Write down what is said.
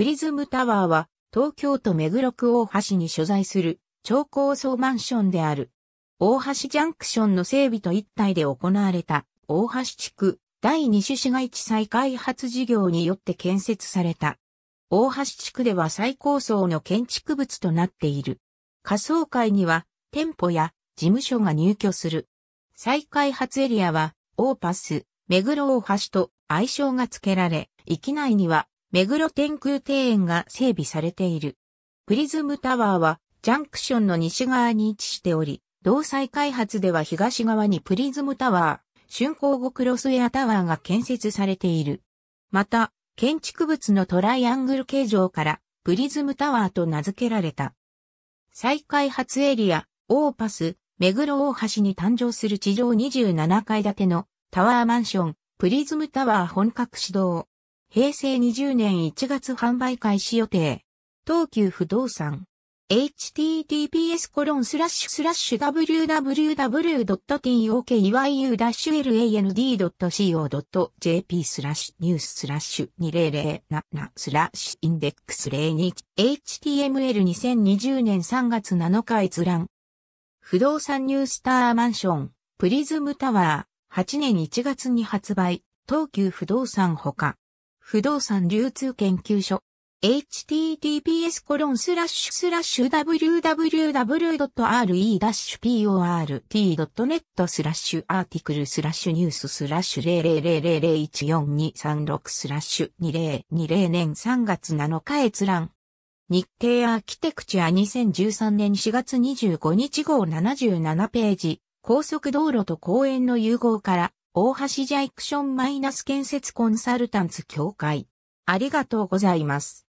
プリズムタワーは東京都目黒区大橋に所在する超高層マンションである。大橋ジャンクションの整備と一体で行われた大橋地区第2種市街地再開発事業によって建設された。大橋地区では最高層の建築物となっている。仮想会には店舗や事務所が入居する。再開発エリアは、オーパス、目黒大橋と愛称が付けられ、域内には目黒天空庭園が整備されている。プリズムタワーは、ジャンクションの西側に位置しており、同再開発では東側にプリズムタワー、春光後クロスエアタワーが建設されている。また、建築物のトライアングル形状から、プリズムタワーと名付けられた。再開発エリア、オーパス、目黒大橋に誕生する地上27階建てのタワーマンション、プリズムタワー本格始動。平成20年1月販売開始予定。東急不動産。https www.tokyu-land.co.jp スラッシュニューススラッシュ2007スラッシュインデックス02 html2020 年3月7日閲覧不動産ニュースターマンションプリズムタワー8年1月に発売東急不動産ほか不動産流通研究所。https コロンスラッシュスラッシュ www.re-port.net スラッシュアーティクルスラッシュニューススラッシュ000014236スラッシュ2020年3月7日閲覧。日経アーキテクチャ2013年4月25日号77ページ、高速道路と公園の融合から大橋ジャイクションマイナス建設コンサルタンツ協会。ありがとうございます。